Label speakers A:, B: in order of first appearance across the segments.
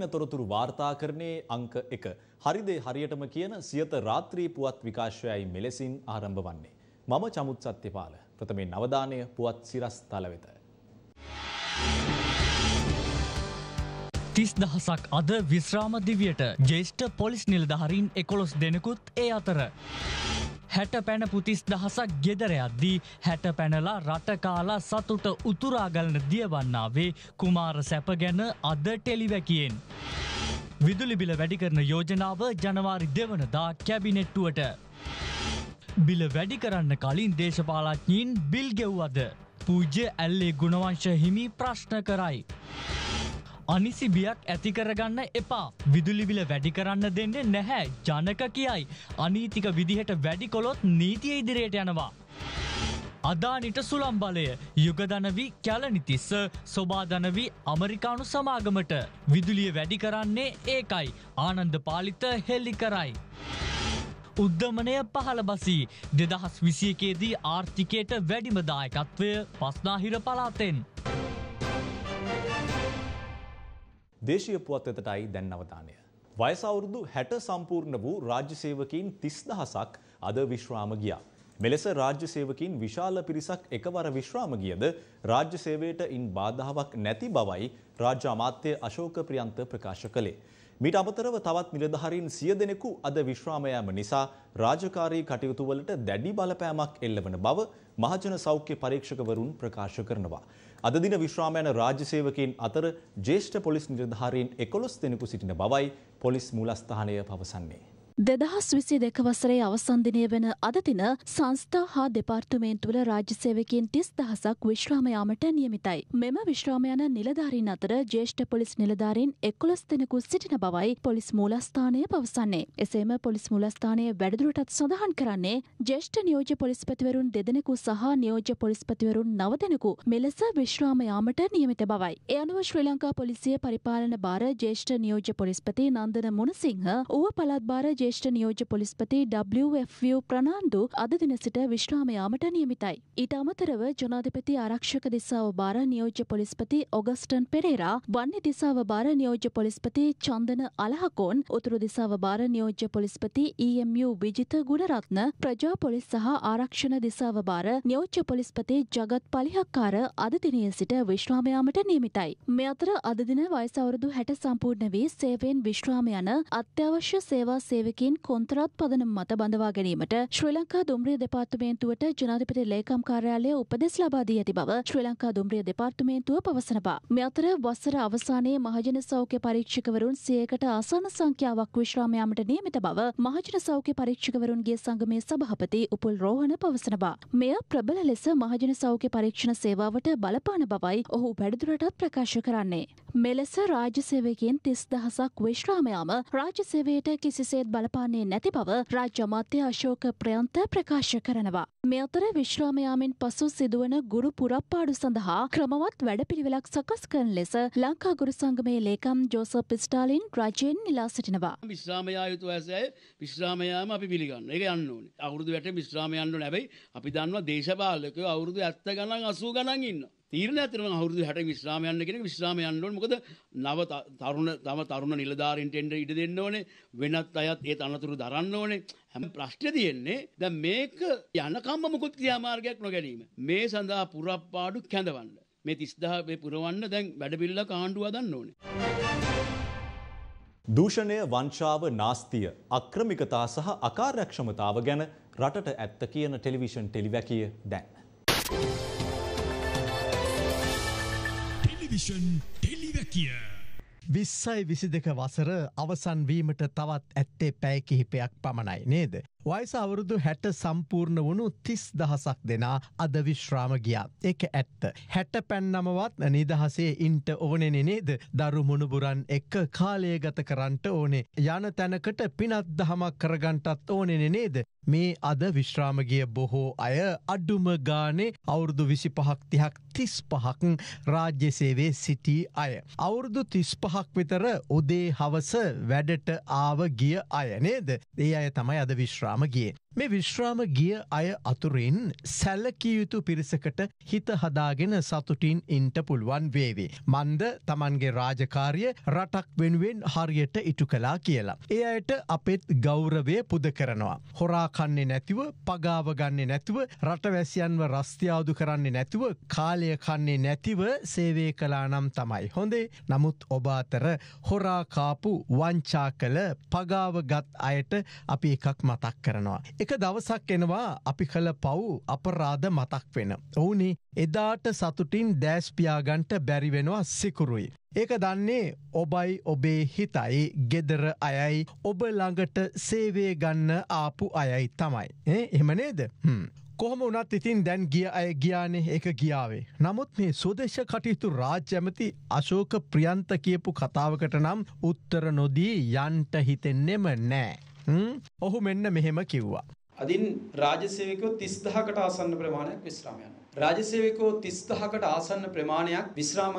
A: වටින තොරතුරු වාර්තාකරණයේ අංක 1 හරිදේ හරියටම කියන සියත රාත්‍රී පුවත් විකාශයයි මෙලෙසින් ආරම්භ වන්නේ මම චමුත් සත්‍යපාල ප්‍රථමයෙන් අවධානය පුවත් සිරස් තල වෙත
B: තිස් දහසක් අද විශ්‍රාම දිවියට ජේෂ්ඨ පොලිස් නිලධාරීන් එකොළොස් දෙනෙකුත් ඒ අතර හැට පැන පුතිස් දහසක් ගෙදරයද්දී හැට පැනලා රටකාලා සතුට උතුරාගලන දියවන්නාවේ කුමාර සැප ගැන අද ටෙලිවැකියෙන්. විදුලිබිල වැඩිකරන යෝජනාව ජනවාරි දෙවනදා කැබිනෙට්ටුවට. බිල වැඩි කරන්න කලින් දේශපාලඥීන් බිල් ගෙව්වද. පූජ්‍ය ඇල්ලේ ගුණවංශ හිමි ප්‍රශ්න කරයි. අනිසි බියක් ඇති කරගන්න එපා. විදුලි බිල වැඩි කරන්න දෙන්නේ නැහැ. ජනක කියයි. අනීතික විදිහට වැඩි කළොත් නීතිය ඉදිරියට යනවා. අදානිට සුළම් බලය යුගධනවී කැලනිතිස්ස ස්වබාධනවී අමරිකානු සමාගමට විදුලිය වැඩි කරන්නේ ඒකයි ආනන්ද පාලිත හෙල්ලි කරයි. උද්ධමනය පහළ බසී දෙදහස් විසියකේදී ආර්ථිකයට වැඩිමදායකත්වය පස්නාහිර පලාතෙන්.
A: දේශීය පුවත් වෙතටයි දැන් අවධානය. වයස අවුරුදු 60 සම්පූර්ණ වූ රාජ්‍ය සේවකීන් 30000ක් අද විශ්‍රාම ගියා. මෙලෙස රාජ්‍ය සේවකීන් විශාල පිරිසක් එකවර විශ්‍රාම ගියද රාජ්‍ය සේවයට ඉන් බාධාවක් නැති බවයි රාජ්‍ය අමාත්‍ය අශෝක ප්‍රියන්ත ප්‍රකාශ කළේ. මීට අමතරව තවත් නිලධාරීන් සිය දෙනෙකු අද විශ්‍රාම යාම නිසා රාජකාරී කටයුතු වලට දැඩි බලපෑමක් එල්ලවන බව මහජන සෞඛ්‍ය පරීක්ෂකවරුන් ප්‍රකාශ කරනවා. අද දින විශ්‍රාම යන රාජ්‍ය සේවකයන් අතර ජ්‍යෙෂ්ඨ පොලිස් නිලධාරීන් 11 දෙනෙකු සිටින බවයි පොලිස් මූලස්ථානය පවසන්නේ.
C: දෙදහස් විසි දෙකවසරේ අවසන්දිනය වෙන අදතින සංස්ථා හා දෙපාර්තුමෙන් තුළ රාජ්‍යසේවකින් තිස් දහසක් විශ්‍රාමයාමට නියමිතයි. මෙම විශ්‍රාමයන නිලධාරින් අතර ජේෂ්ඨ පොලිස් නිලධාරින් එක්කොලොස් දෙනෙකු සිටින බවයි පොලිස් මූලස්ථානය පවසන්නේ. එසේම පොලිස් මූලස්ථානය වැඩදුරටත් සඳහන් කරන්නේ ජේෂ්ඨ නියෝජ පොලිස්පතිවරුන් දෙදෙනෙකු සහ නියෝජ පොලිස්පතිවරුන් නව දෙනෙකු මෙලෙස විශ්‍රාමයාමට නියමිත බවයි. ඒ අනුව ශ්‍රී ලංකා පොලිසිය පරිපාලන බාර ජේෂ්ඨ නියෝජ පොලිස්පති නන්දන මොනසිංහ ඌව පළත් බාර ජේ ශ්‍රේෂ්ඨ නියෝජ්‍ය පොලිස්පති WFU ප්‍රනාන්දු අද දින සිට විශ්‍රාම යාමට නියමිතයි. ඊට අමතරව ජනාධිපති ආරක්ෂක දිසාව බාර නියෝජ්‍ය පොලිස්පති ඔගස්ටන් පෙරේරා, වන්‍ය දිසාව බාර නියෝජ්‍ය පොලිස්පති චන්දන අලහකොන්, උතුරු දිසාව බාර නියෝජ්‍ය පොලිස්පති EMU විජිත ගුණරත්න, ප්‍රජා පොලිස් සහ ආරක්ෂණ දිසාව බාර නියෝජ්‍ය පොලිස්පති ජගත් පලිහක්කාර අද දිනයේ සිට විශ්‍රාම යාමට නියමිතයි. මේ අතර අද දින වයස අවුරුදු 60 සම්පූර්ණ වී සේවයෙන් විශ්‍රාම යන අත්‍යවශ්‍ය සේවා සේවක අයුරකින් කොන්ත්‍රාත් පදනම් මත බඳවා ගැනීමට ශ්‍රී ලංකා දුම්රිය දෙපාර්තමේන්තුවට ජනාධිපති ලේකම් කාර්යාලය උපදෙස් ලබා දී ඇති බව ශ්‍රී ලංකා දුම්රිය දෙපාර්තමේන්තුව පවසනවා. මේ අතර වසර අවසානයේ මහජන සෞඛ්‍ය පරීක්ෂකවරුන් 100කට ආසන සංඛ්‍යාවක් විශ්‍රාමයාමට නියමිත බව මහජන සෞඛ්‍ය පරීක්ෂකවරුන්ගේ සංගමේ සභාපති උපුල් රෝහණ පවසනවා. මෙය ප්‍රබල ලෙස මහජන සෞඛ්‍ය පරීක්ෂණ සේවාවට බලපාන බවයි ඔහු වැඩිදුරටත් ප්‍රකාශ කරන්නේ. මෙලෙස රාජ්‍ය සේවකයන් 30000ක් විශ්‍රාමයාම රාජ්‍ය සේවයට කිසිසේත් බල බලපාන්නේ නැති බව රාජ්‍ය මධ්‍ය අශෝක ප්‍රයන්ත ප්‍රකාශ කරනවා. මේ අතර විශ්‍රාමයාමෙන් පසු සිදුවන ගුරු පුරප්පාඩු සඳහා ක්‍රමවත් වැඩපිළිවෙලක් සකස් කරන ලෙස ලංකා ගුරු සංගමයේ ලේකම් ජෝසප් ස්ටාලින් රජයෙන් නිලා සිටිනවා.
D: විශ්‍රාමයා යුතු ඇසයි විශ්‍රාමයාම අපි පිළිගන්න. ඒක යන්න ඕනේ. අවුරුදු වැටේ විශ්‍රාම යන්න ඕනේ. හැබැයි අපි දන්නවා දේශපාලකයෝ අවුරුදු 70 ගණන් 80 ගණන් ඉන්නවා. තීරණයක් තියෙනවා අවුරුදු 60 විස්රාම යන්න කියන එක විස්රාම යන්න ඕනේ. මොකද නව තරුණ තම තරුණ නිලධාරීන්ට එන්න ඉඩ දෙන්න ඕනේ. වෙනත් අයත් ඒ තනතුරු දරන්න ඕනේ. හැම ප්‍රශ්නේ තියෙන්නේ දැන් මේක යනකම්ම මොකුත් ක්‍රියාමාර්ගයක් නොගැනීම. මේ සඳහා පුරප්පාඩු කැඳවන්න. මේ 30000 මේ පුරවන්න දැන් වැඩපිළිවෙල කාණ්ඩුව හදන්න ඕනේ.
A: දූෂණය වංචාව නාස්තිය අක්‍රමිකතා සහ අකාර්යක්ෂමතාව ගැන රටට ඇත්ත කියන ටෙලිවිෂන් ටෙලිවැකිය දැන්.
E: ටෙලිවිෂන්
B: ටෙලිවැකිය.
E: විස්සයි විසි දෙක වසර අවසන්වීමට තවත් ඇත්තේ පැය කිහිපයක් පමණයි නේද. වයිස අවුරුදු හැට සම්පූර්ණ වුණු තිස් දහසක් දෙනා අද විශ්‍රාම ගියා. එක ඇත්ත. හැට පැන්නමවත් නිදහසේ ඉන්ට ඕනෙනෙ නේද දරු මුණුබුරන් එක්ක කාලය ගත කරන්නට ඕනේ. යන තැනකට පිනත් දහමක් කරගන්ටත් ඕනෙනෙ නේද. මේ අද විශ්‍රාමගිය බොහෝ අය අඩුම ගානේ අවුරුදු විසි පහක් තිහක් තිස් පහක් රාජ්‍ය සේවේ සිටී අය. අවුරුදු තිස් පහක් විතර උදේ හවස වැඩට ආව ගිය අය නේද. ඒ අය තමයි අද විශ්‍රා drama again. මේ විශ්‍රාම ගිය අය අතුරින් සැලකිය යුතු පිරිසකට හිත හදාගෙන සතුටින් ඉන්ට පුළුවන් වේවි. මන්ද තමන්ගේ රාජකාරය රටක් වෙනුවෙන් හරියට ඉටු කලා කියලා. ඒ අයට අපෙත් ගෞරවය පුද කරනවා. හොරාකන්නේ නැතිව පගාවගන්නේ නැතුව රටවැසියන්ව රස්තියාදු කරන්නේ නැතුව කාලය කන්නේ නැතිව සේවේ කලා නම් තමයි හොඳේ නමුත් ඔබ අතර හොරාකාපු වංචා කළ පගාවගත් අයට අපි එකක් මතක් කරනවා. එක දවසක් එනවා අපි කළ පව් අපරාධ මතක් වෙන. ඔවුනේ එදාට සතුටින් දෑස්පියාගන්ට බැරිවෙනවා සිකුරුයි. ඒක දන්නේ ඔබයි ඔබේ හිතයි ගෙදර අයයි ඔබ ළඟට සේවේ ගන්න ආපු අයයි තමයි. ඒ එමනේද? කොහොම වනත් ඉතින් දැන් ගිය අය ගියානෙ එක ගියාවේ. නමුත් මේ සුදේශ කටයුතු රාජ්‍යමති අශෝක ප්‍රියන්ත කියපු කතාවකට නම් උත්තර නොදී යන්ට හිතෙන්නෙම නෑ. ඔහු මෙන්න මෙහෙම කිව්වා. අදින් රාජසේවකයෝ 30000කට ආසන්න ප්‍රමාණයක් විශ්‍රාම යනවා. රාජසේවකයෝ 30000කට ආසන්න ප්‍රමාණයක් විශ්‍රාම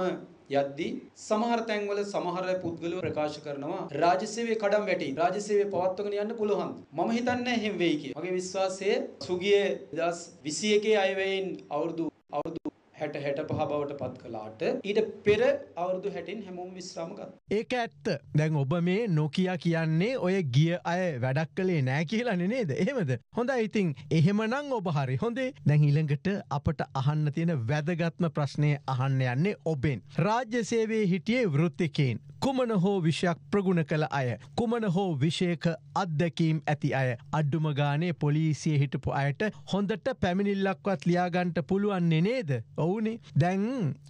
E: යද්දී සමහර තැන්වල සමහර පුද්ගලයෝ ප්‍රකාශ කරනවා රාජසේවයේ කඩම් වැටි. රාජසේවය පවත්වගෙන යන්න පුළුවන්. මම හිතන්නේ එහෙම වෙයි කියලා. මගේ විශ්වාසය සුගියේ 2021 අයවැයෙන් අවුරුදු අවුරුදු 60 65 බවට පත් කළාට ඊට පෙර අවුරුදු 60න් හැමෝම විශ්‍රාම ගත්තා. ඒක ඇත්ත. දැන් ඔබ මේ නොකියා කියන්නේ ඔය ගිය අය වැඩක් කළේ නෑ කියලානේ නේද? එහෙමද? හොඳයි ඉතින් එහෙමනම් ඔබ හරි. හොඳේ. දැන් ඊළඟට අපට අහන්න තියෙන වැදගත්ම ප්‍රශ්නේ අහන්න යන්නේ ඔබෙන්. රාජ්‍ය සේවයේ හිටියේ වෘත්තිකයින් කුමන හෝ විෂයක් ප්‍රගුණ කළ අය කුමන හෝ විෂයක අත්දැකීම් ඇති අය අඩ්ඩුම ගානේ පොලිසිය හිටපු අයට හොඳට පැමිණිල්ලක්වත් ලියාගන්ට පුළුවන්නේ නේද ඔව අවුනේ දැන්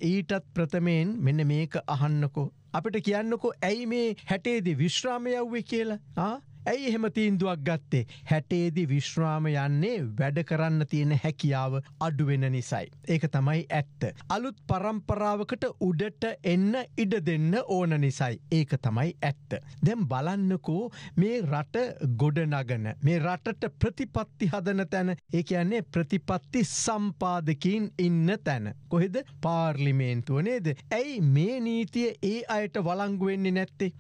E: ඊටත් ප්‍රථමයෙන් මෙන්න මේක අහන්නකෝ අපිට කියන්නකෝ ඇයි මේ හැටේදී විශ්‍රාමය යව්වේ කියලා ඇයි එහෙම තීන්දුවක් ගත්තේ හැටේදි විශ්‍රාම යන්නේ වැඩ කරන්න තියෙන හැකියාව අඩුවෙන නිසයි. ඒක තමයි ඇත්ත. අලුත් පරම්පරාවකට උඩට එන්න ඉඩ දෙන්න ඕන නිසයි. ඒක තමයි ඇත්ත. දැම් බලන්නකෝ මේ රට ගොඩනගන මේ රටට ප්‍රතිපත්ති හදන තැන ඒ කියන්නේ ප්‍රතිපත්ති සම්පාදකින් ඉන්න තැන. කොහෙද පාර්ලිමේන්තුව නේද. ඇයි මේ නීතිය ඒ අයට වලංගුවෙන්නේ නැත්තේ.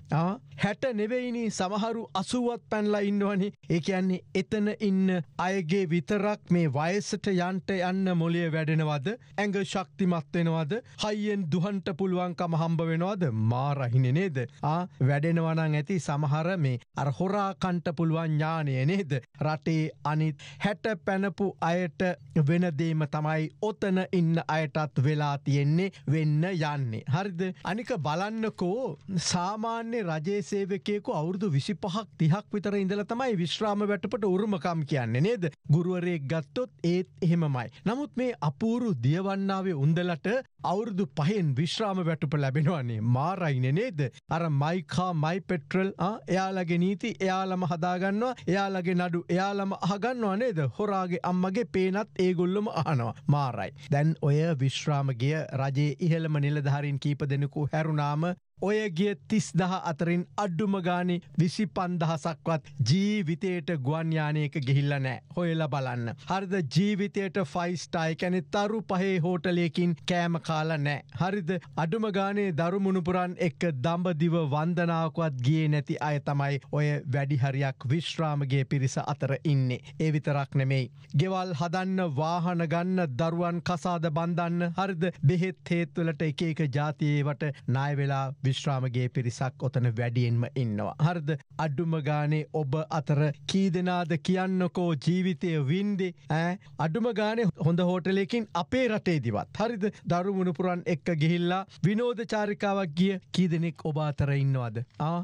E: හැට නෙවෙයිනි සමහරු අසුව ඔලුවත් පැන්ලා ඉන්නවනේ ඒ කියන්නේ එතන ඉන්න අයගේ විතරක් මේ වයසට යන්ට යන්න මොලේ වැඩෙනවද ඇඟ ශක්තිමත් වෙනවද හයියෙන් දුහන්ට පුළුවන්කම හම්බ වෙනවද මාරහිනේ නේද ආ වැඩෙනවා නම් ඇති සමහර මේ අර හොරා කන්ට පුළුවන් ඥානය නේද රටේ අනිත් හැට පැනපු අයට වෙන දේම තමයි ඔතන ඉන්න අයටත් වෙලා තියෙන්නේ වෙන්න යන්නේ හරිද අනික බලන්නකෝ සාමාන්‍ය රජේ සේවකයෙකු අවුරුදු විසි පහක් තිහක් දෙකක් විතර ඉඳල තමයි විශ්‍රාම වැටපට උරුමකම් කියන්නේ නේද ගුරුවරයෙක් ගත්තොත් ඒත් එහෙමමයි. නමුත් මේ අපූරු දියවන්නාවේ උන්දලට අවුරුදු පහෙන් විශ්‍රාම වැටුප ලැබෙනවන්නේ මාරයින නේද අර මයිකා මයි පෙට්‍රල් එයාලගේ නීති එයාලම හදාගන්නවා එයාලගේ නඩු එයාලම අහගන්නවා නේද හොරාගේ අම්මගේ පේනත් ඒගොල්ලොම අහනවා මාරයි දැන් ඔය විශ්‍රාමගිය රජයේ ඉහළම නිලධාරින් කීප දෙනෙකු හැරුණාම ඔය ගිය තිස් දහ අතරින් අඩ්ඩුම ගානි විසි පන්දහසක්වත් ජීවිතයට ගුවන්යානයක ගිහිල්ල නෑ හොයල බලන්න. හරිද ජීවිතයට ෆයිස්ටයි කැනෙ තරු පහේ හෝටලයකින් කෑමක කාලා නෑ. හරිද අඩුම ගානේ දරුමුණුපුරන් එක්ක දම්බදිව වන්දනාවකවත් ගියේ නැති අය තමයි ඔය වැඩිහරියක් විශ්‍රාමගේ පිරිස අතර ඉන්නේ. ඒ විතරක් නෙමෙයි. ගෙවල් හදන්න වාහන ගන්න දරුවන් කසාද බන්ධන්න හරිද බෙහෙත් හේත්වලට එක එක ජාතියේවට නායවෙලා විශ්‍රාමගේ පිරිසක් ඔතන වැඩියෙන්ම ඉන්නවා. හරිද අඩුම ගානේ ඔබ අතර කී දෙනාද කියන්නකෝ ජීවිතය වින්දේ ඇ අඩුම ගානේ හොඳ හෝටලයකින් අපේ රටේ දිවත් හරිද දරුම මුණපුරන් එක්ක ගිහිල්ලා විනෝධ චාරිකාවක් ගිය කී දෙනෙක් ඔබ අතර ඉන්නවද ආ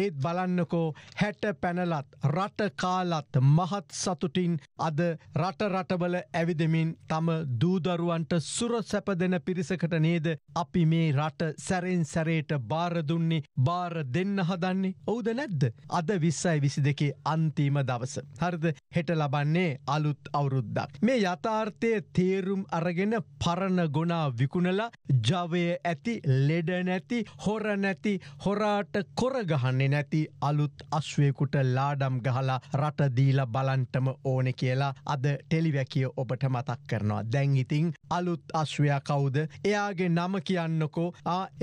E: ඒත් බලන්නකෝ හැට පැනලත් රට කාලත් මහත් සතුටින් අද රට රටවල ඇවිදමින් තම දූදරුවන්ට සුර සැප දෙන පිරිසකට නේද අපි මේ රට සැරෙන් සැරේට බාරදුන්නේ බාර දෙන්න හදන්නේ ඔවුද නැද්ද අද විස්සයි විසි දෙකේ අන්තිම දවස. හරිද හෙට ලබන්නේ අලුත් අවුරුද්දක්. මේ යථාර්ථය තේරුම් අරගෙන පරණ ගොනා විකුණලා ජවය ඇති ලෙඩ නැති හොර නැති හොරාට කොරගහන්නේ දන්නේ නැති අලුත් අශ්වයකුට ලාඩම් ගහලා රටදීල බලන්ටම ඕනෙ කියලා අද ටෙලිවැකිය ඔබට මතක් කරනවා. දැන් ඉතිං අලුත් අශ්වයා කවුද එයාගේ නම කියන්නකෝ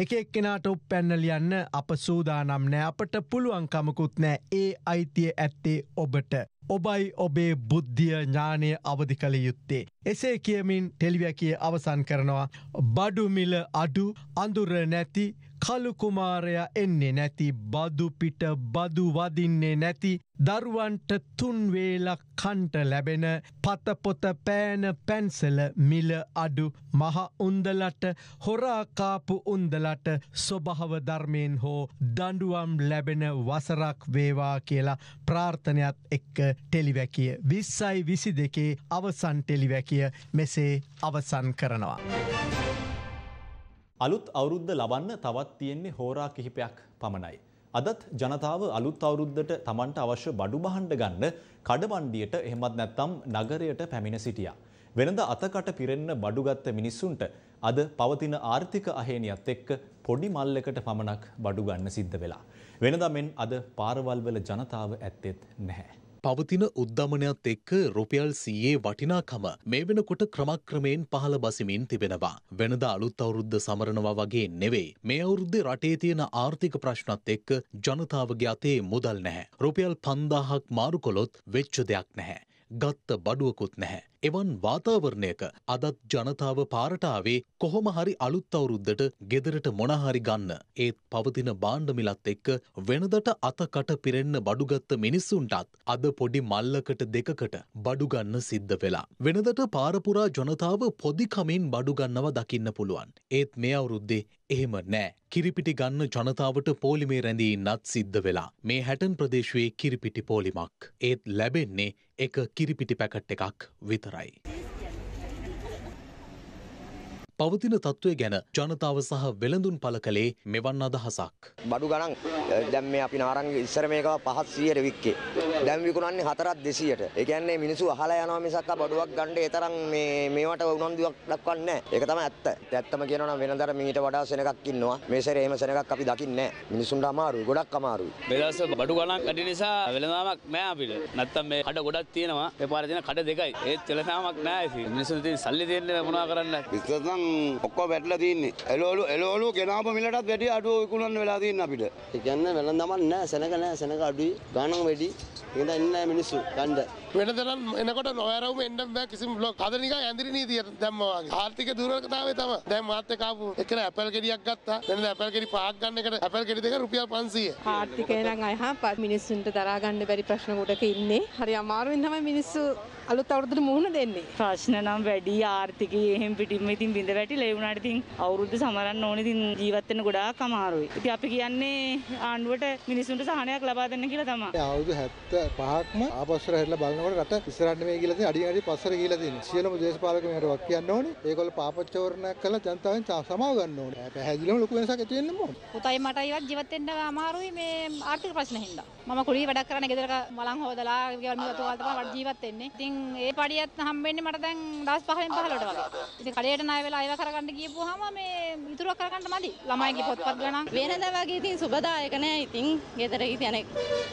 E: එක එක්කෙනට උපැන්නලියන්න අප සූදානම් නෑ අපට පුළුවන්කමකුත් නෑ ඒ අයිතිය ඇත්තේ ඔබට. ඔබයි ඔබේ බුද්ධිය ඥානය අවධි කළ යුත්තේ. එසේ කියමින් ටෙලිවැකිය අවසන් කරනවා. බඩුමිල අඩු අඳුර නැති කළුකුමාරයා එන්නේ නැති බදුපිට බදු වදින්නේ නැති දරුවන්ට තුන්වේලක් කන්ට ලැබෙන පතපොත පෑන පැන්සල මිල අඩු මහ උන්දලට හොරාකාපු උන්දලට ස්වභාවධර්මයෙන් හෝ දඩුවම් ලැබෙන වසරක් වේවා කියලා ප්‍රාර්ථනයක් එක්ක ටෙලිවැකිය. විස්සයි විසි දෙකේ අවසන් ටෙලිවැකිය මෙසේ අවසන් කරනවා.
A: අලුත් අවුරුද්ද ලබන්න තවත් තියෙන්නේ හෝරා කිහිපයක් පමණයි. අදත් ජනතාව අලුත් අවුරුද්දට Tamanට අවශ්‍ය බඩු බහණ්ඩ ගන්න කඩවණ්ඩියට එහෙමත් නැත්නම් නගරයට පැමිණ සිටියා. වෙනද අතකට පිරෙන්න බඩුගත්ත මිනිස්සුන්ට අද පවතින ආර්ථික අහේනියත් එක්ක පොඩි මල්ලකට පමණක් බඩු ගන්න සිද්ධ වෙලා. වෙනදා මෙන් අද පාරවල් වල ජනතාව ඇත්තෙත් නැහැ. පවතින උද්ධමනයක්ත් එක්ක රුපියල් සීයේ වටිනාකම මේ වෙනකොට
D: ක්‍රමක්‍රමයෙන් පහළ බසිමින් තිබෙනවා. වෙනද අලුත් අවුරුද්ධ සමරනවා වගේ නෙවෙයි. මේ අවුරුද්ධ රටේ තියෙන ආර්ථික ප්‍රශ්නත් එක්ක ජනතාවගේ අතේ මුදල් නැහැ. රුපියල් පන්දාහක් මාරු කොළොත් වෙච්ච දෙයක් නැහැ. ගත්ත බඩුවකුත් නැහැ. එවන් වාතාවරණයක අදත් ජනතාව පාරටාවේ කොහොම හරි අලුත් අවුරුද්දට ගෙදරට මොනහරි ගන්න. ඒත් පවතින බාණ්ඩමිලත් එක්ක වෙනදට අතකට පිරෙන්න බඩුගත්ත මිනිස්සුන්ටත් අද පොඩි මල්ලකට දෙකකට බඩුගන්න සිද්ධ වෙලා. වෙනදට පාරපුරා ජනතාව පොදිකමින් බඩුගන්නවා දකින්න පුළුවන්. ඒත් මේ අවුරුද්දේ එහෙම නෑ. කිරිපිටි ගන්න ජනතාවට පෝලිමේ රැඳී නත් සිද්ධ වෙලා. මේ හැටන් ප්‍රදේශයේ කිරිපිටි පෝලිමක්. ඒත් ලැබෙන්නේ එක කිරිපිටි පැකට් එකක් විතරයි. පවතින තත්ත්වය ගැන ජනතාව සහ වෙළඳුන් පල කළේ
F: මෙවන් අදහසක්. බඩු ගණන් දැම් මේ අපි නාරංග ඉස්සර මේක පහත් සියයට වික්කේ. දැම් විකුණන්නේ හතරත් දෙසියට එකන්නේ මිනිසු අහලා යනවා මිසක් බඩුවක් ගණ්ඩ එතරම් මේවට උනන්දුවක් දක්වන්නේ ඒක තමයි ඇත්ත. ඇත්තම කියනවා නම් වෙනදර මීට වඩා සෙනගක් ඉන්නවා. මේසර එහෙම සෙනගක් අපි දකින්නේ නැහැ. මිනිසුන්ට අමාරුයි, ගොඩක් අමාරුයි.
B: මෙලස බඩු ගණන් අඩු නිසා වෙළඳාමක් නැහැ අපිට. නැත්තම් මේ කඩ ගොඩක් තියෙනවා. ඒ පාරේ තියෙන කඩ දෙකයි. ඒත් වෙළඳාමක් නැහැ ඉතින්. මිනිසුන්ට සල්ලි
D: දෙන්න මොනවා කරන්න. විතරනම් ඔක්කො වැටලා තින්නේ. එළවලු එළවලු ගෙනාපු මිලටත් වැඩි
E: අඩුව විකුණන්න වෙලා තියෙන අපිට. ඒ කියන්නේ වෙළඳාමක් නැහැ, සෙනඟ නැහැ, සෙනඟ අඩුයි, ගාණක් වැඩි. ඒකද ඉන්නේ නැහැ මිනිස්සු ගන්න. වෙනදනම්
D: එනකොට නොයරවුම එන්න බෑ කිසිම බ්ලොග්. අද නිකන් ඇඳිරි නීතිය දැම්මා වගේ. ආර්ථික දුර්වලතාවය තමයි. දැන් මාත් එක්ක ආපු එකන ඇපල් ගෙඩියක් ගත්තා. දැන් ඇපල් ගෙඩි පහක් ගන්න එකට ඇපල් ගෙඩි දෙක රුපියල් 500. ආර්ථිකය නම්
G: අයහපත් මිනිස්සුන්ට දරා ගන්න බැරි ප්‍රශ්න කොටක ඉන්නේ. හරි අමාරුවෙන් තමයි මිනිස්සු අලුත් අවුරුද්දට මුහුණ දෙන්නේ. ප්‍රශ්න නම් වැඩි
C: ආර්ථිකය එහෙම් පිටින්ම ඉතින් බින්ද වැටිලා ඒ වුණාට ඉතින් අවුරුද්ද සමරන්න ඕනේ ඉතින් ජීවත් වෙන්න ගොඩාක් අමාරුයි. ඉතින් අපි කියන්නේ ආණ්ඩුවට මිනිසුන්ට සහනයක් ලබා දෙන්න කියලා තමයි.
D: අවුරුදු 75ක්ම ආපස්සට හැරිලා බලනකොට රට ඉස්සරහට මේ කියලා තියෙන අඩිය අඩිය පස්සට ගිහිලා තියෙනවා. සියලුම දේශපාලක මෙහෙට වක් කියන්න ඕනේ. ඒගොල්ලෝ පාපච්චවරණයක් කළා ජනතාවෙන් සමාව ගන්න ඕනේ. පැහැදිලිවම ලොකු වෙනසක් ඇති වෙන්න ඕනේ.
C: පුතයි මටයිවත් ජීවත් වෙන්න අමාරුයි මේ ආර්ථික ප්‍රශ්න හින්දා. මම කුලී වැඩක් කරන්න ගෙදර මලන් හොදලා ගෙවල් මිල තෝල් තමයි ජීවත් වෙන්නේ. ඉතින් ඒ පඩියත් හම්බෙන්නේ මට දැන් දවස් 15න් 15ට වගේ. ඉතින් කඩේට ණය වෙලා ඒවා කරගන්න ගියපුවාම මේ ඉතුරුවක් කරගන්න මදි. ළමයිගේ පොත්පත් ගණන්. වෙනදා වගේ ඉතින් සුබදායක නෑ ඉතින්. ගෙදර ඉතින්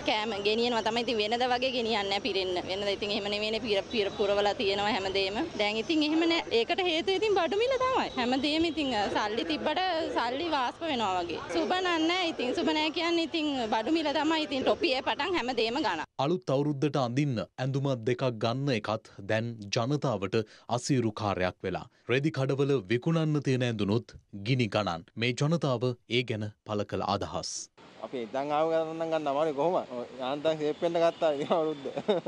C: කෑම ගෙනියනවා තමයි ඉතින් වෙනදා වගේ ගෙනියන්නේ පිරෙන්න. වෙනදා ඉතින් එහෙම නෙවෙයිනේ පිර පිර පුරවලා තියෙනවා හැමදේම. දැන් ඉතින් එහෙම නෑ. ඒකට හේතුව ඉතින් බඩු මිල තමයි. හැමදේම ඉතින් සල්ලි තිබ්බට සල්ලි වාස්ප වෙනවා වගේ. සුබ නෑ ඉතින් සුබ නෑ කියන්නේ ඉතින් බඩු මිල තමයි ඉතින් ටොපියේ පටන් හැමදේම ගණන්.
D: අලුත් අවුරුද්දට අඳින්න ඇඳුමක් දෙකක් ගන්න එකත් දැන් ජනතාවට අසීරු කාර්යයක් වෙලා. රෙදි කඩවල විකුණන්න තියෙන ඇඳුනුත් ගිනි ගණන් මේ ජනතාව ඒ ගැන පළ කළ අදහස්.
A: අපි ඉදන් ආව ගන්න ගන්න අමාරුයි කොහොම යාන්තම් ෂේප් වෙන්න ගත්තා ඉතින්
B: අවුරුද්ද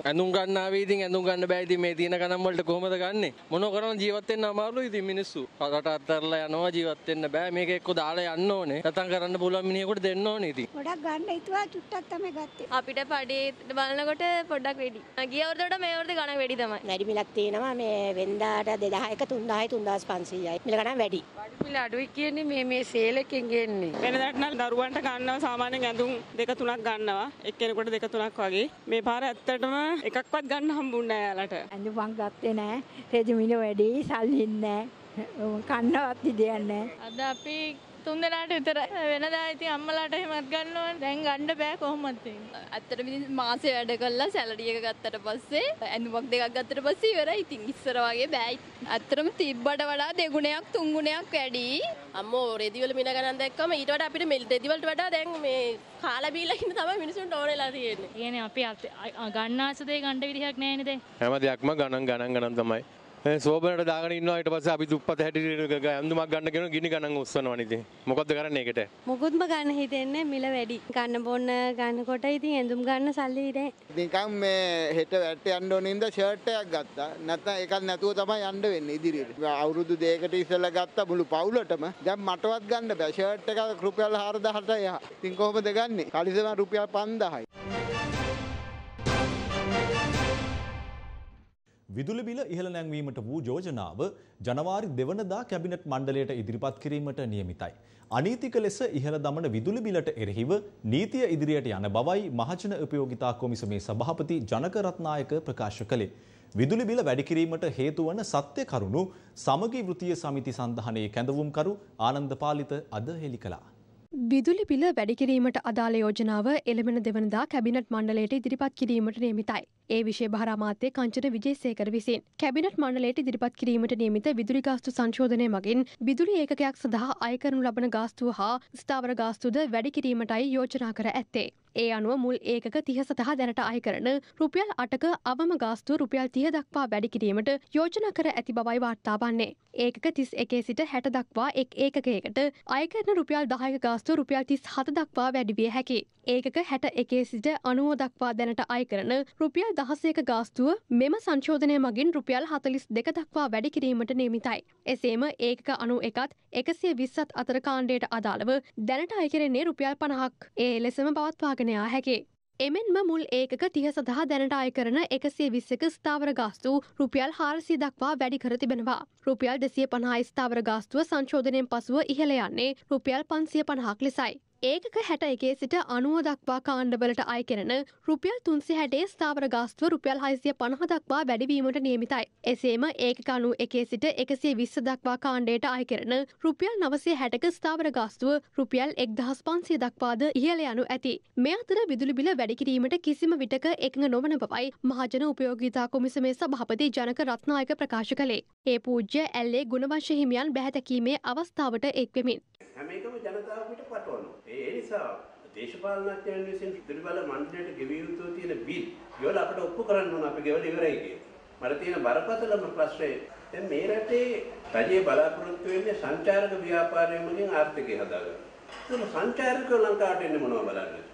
B: ඇඳුම් ගන්නාවේ ඉතින් ඇඳුම් ගන්න බෑ ඉතින් මේ තියෙන ගණන් වලට කොහොමද ගන්නෙ මොන කරන් ජීවත් වෙන්න අමාරුයි ඉතින් මිනිස්සු රට අත්හැරලා යනවා ජීවත් වෙන්න බෑ මේක එක්ක දාලා යන්න ඕනේ නැත්නම් කරන්න පුළුවන් මිනිහෙකුට දෙන්න ඕනේ ඉතින්
C: ගොඩක් ගන්න හිතුවා චුට්ටක් තමයි ගත්තේ අපිට පඩේ බලනකොට පොඩ්ඩක් වැඩි ගිය වරදට මේ වරද ගණන් වැඩි තමයි වැඩි මිලක් තියෙනවා මේ වෙන්දාට 2000ක
G: 3000යි 3500යි මිල ගණන් වැඩි වැඩි මිල අඩුයි කියන්නේ මේ මේ සේල් එකෙන් ගෙන්නේ
C: වෙනදාට නම් දරුවන්ට ගන්නවා සාමාන්‍යයෙන් ඇඳුම් දෙක තුනක් ගන්නවා එක්කෙනෙකුට දෙක තුනක් වගේ මේ පාර ඇත්තටම එකක්වත් ගන්න හම්බුන්නේ
B: නැහැ යාලට ඇඳුමක් ගත්තේ නැහැ රෙජිමින වැඩි සල්ලි නැහැ කන්නවත් දෙයක් නැහැ අද අපි තුන්දෙනාට විතර
C: වෙනදා ඉතින් අම්මලාට එහෙමත් ගන්නවා දැන් ගන්න බෑ කොහොමත් ඇත්තටම ඉතින් මාසේ වැඩ කළා සැලරි එක ගත්තට පස්සේ ඇඳුමක් දෙකක් ගත්තට පස්සේ ඉවරයි ඉතින් ඉස්සර වගේ බෑ ඇත්තටම තිබ්බට වඩා දෙගුණයක් තුන්ගුණයක් වැඩි අම්මෝ රෙදිවල මිල ගණන් දැක්කම ඊට වඩා අපිට මෙල් රෙදිවලට වඩා දැන් මේ කාලා බීලා ඉන්න තමයි මිනිසුන්ට ඕන වෙලා තියෙන්නේ. කියන්නේ අපි ගන්න ආසදේ ගන්න විදිහක් නැහැ නේද?
D: හැම දෙයක්ම ගණන් ගණන් ගණන් තමයි. සෝබනට දාගෙන ඉන්නවා ඊට පස්සේ අපි දුප්පත හැටියට ඇඳුමක් ගන්න කියන ගිනි ගණන් උස්සනවා ඉතින් මොකද්ද කරන්නේ ඒකට
H: මොකුත්ම ගන්න හිතෙන්නේ මිල වැඩි ගන්න බොන්න ගන්නකොට ඉතින් ඇඳුම් ගන්න සල්ලි නැහැ නිකන්
E: මේ හෙට වැට යන්න ඕන ඉඳ ෂර්ට් එකක් ගත්තා නැත්නම් ඒකත් නැතුව තමයි යන්න වෙන්නේ ඉදිරියට අවුරුදු දෙකකට ඉස්සෙල්ලා ගත්ත මුළු පවුලටම දැන් මටවත් ගන්න බෑ ෂර්ට් එක රුපියල්
D: 4000ට එහා ඉතින් කොහොමද ගන්නේ කලිසම රුපියල් 5000යි
A: විදුලි බිල ඉහළ නැංවීමට වූ යෝජනාව ජනවාරි දෙවනදා කැබිනට් මණ්ඩලයට ඉදිරිපත් කිරීමට නියමිතයි. අනීතික ලෙස ඉහළ දමන විදුලි බිලට එරෙහිව නීතිය ඉදිරියට යන බවයි මහජන උපයෝගිතා කොමිසමේ සභාපති ජනක රත්නායක ප්‍රකාශ කළේ. විදුලි බිල වැඩි කිරීමට හේතු වන සත්‍ය කරුණු සමගි වෘත්තීය සමිති සන්ධානයේ කැඳවුම්කරු ආනන්ද පාලිත අද හෙළි කළා.
H: විදුලි බිල වැඩිකිරීමට අදාළ යෝජනාව එළමෙන දෙවනදා කැබිනට් මණ්ඩලයට ඉදිරිපත් කිරීමට නියමිතයි. ඒ විශේ භාරාමාත්‍ය කංචන විජේසේකර විසින්. කැබිනට් මණ්ඩලයට ඉදිරිපත් කිරීමට නියමිත විදුලි ගාස්තු සංශෝධනය මගින් විදුලි ඒකයක් සඳහා අයකරනු ලබන ගාස්තුව හා ස්ථාවර ගාස්තුද වැඩිකිරීමටයි යෝජනා කර ඇත්තේ. ඒ අනුව මුල් ඒකක තිහ සතහ දැනට අයකරන රුපියල් අටක අවම ගාස්තුව රුපියල් තිය දක්වා වැඩිකිරීමට යෝජන කර ඇති බවයි වාර්තාාවන්නේ. ඒකක තිස් එකේ සිට හැට දක්වා එක් ඒකකයකට අයකරන රුපියල් දායක ගාස්තුව රුපියල් තිස් හත දක්වා වැඩිවිය හැකි. ඒකක හැට එකේ සිට අනුව දක්වා දැනට අයකරන රුපියල් දහසයක ගාස්තුව මෙම සංශෝධනය මගින් රුපියල් හතලිස් දෙක දක්වා වැඩි කිරීමට නේමිතයි. එසේම ඒකක අනු එකත් එකසිය විස්සත් අතර කාණ්ඩයට අදාළව දැනට අයකරෙන්නේ රුපියල් පණහක් ඒ ලෙසම පවත්වාගෙනයා හැකේ. එමෙන්ම මුල් ඒකක තිහ සඳහා දැනට අය කරන එකසේ විස්සක ස්ථාවර ගාස්තු රුපියල් හාරසි දක්වා වැඩි කර තිබෙනවා. රුපියල් දෙසිය පණහා ස්ථාවර ගාස්තුව සංශෝධනයෙන් පසුව ඉහළ යන්නේ රුපියල් පන්සිය පණහක් ලෙසයි. ඒකක හැට එකේ සිට අනුව දක්වා කාණ්ඩවලට අයකෙනන රුපියල් තුන්සි හැටේ ස්ථාවර ගාස්තුව රුපියල් හයිසිය පණහ දක්වා වැඩිවීමට නියමිතයි. එසේම ඒක අනු එකේ සිට එකසිේ විස්ස දක්වා කාණ්ඩයට අයකෙරන රුපියල් නවසේ හැටක ස්ථාවර ගාස්තුව රුපියල් එක්දහස් පන්සිය දක්වාද ඉහල යනු ඇති. මේ අතර විදුලිබිල වැඩිකිරීමට කිසිම විටක එකඟ නොවන බවයි මහජන උපයෝගීතා කොමිසමේ සභහපති ජනක රත්නායක ප්‍රකාශ කළේ. ඒ පූජ්‍ය ඇල්ලේ ගුණවශ්‍ය හිමියන් බැහැතැකීමේ අවස්ථාවට එක්වෙමින්.
D: හැමකම ජනතාවට ඒ නිසා දේශපාලනඥයන් විසින් දුර්බල මණ්ඩලයට ගෙවිය යුතු තියෙන බිල් යොල අපිට ඔප්පු කරන්න ඕන අපි ගෙවලා ඉවරයි කියලා. මට තියෙන බරපතලම ප්‍රශ්නේ දැන් මේ රටේ රජයේ බලාපොරොත්තු වෙන්නේ සංචාරක ව්‍යාපාරය මුලින් ආර්ථිකය හදාගන්න. ඒක සංචාරකව ලංකාවට එන්නේ මොනවද බලන්නේ?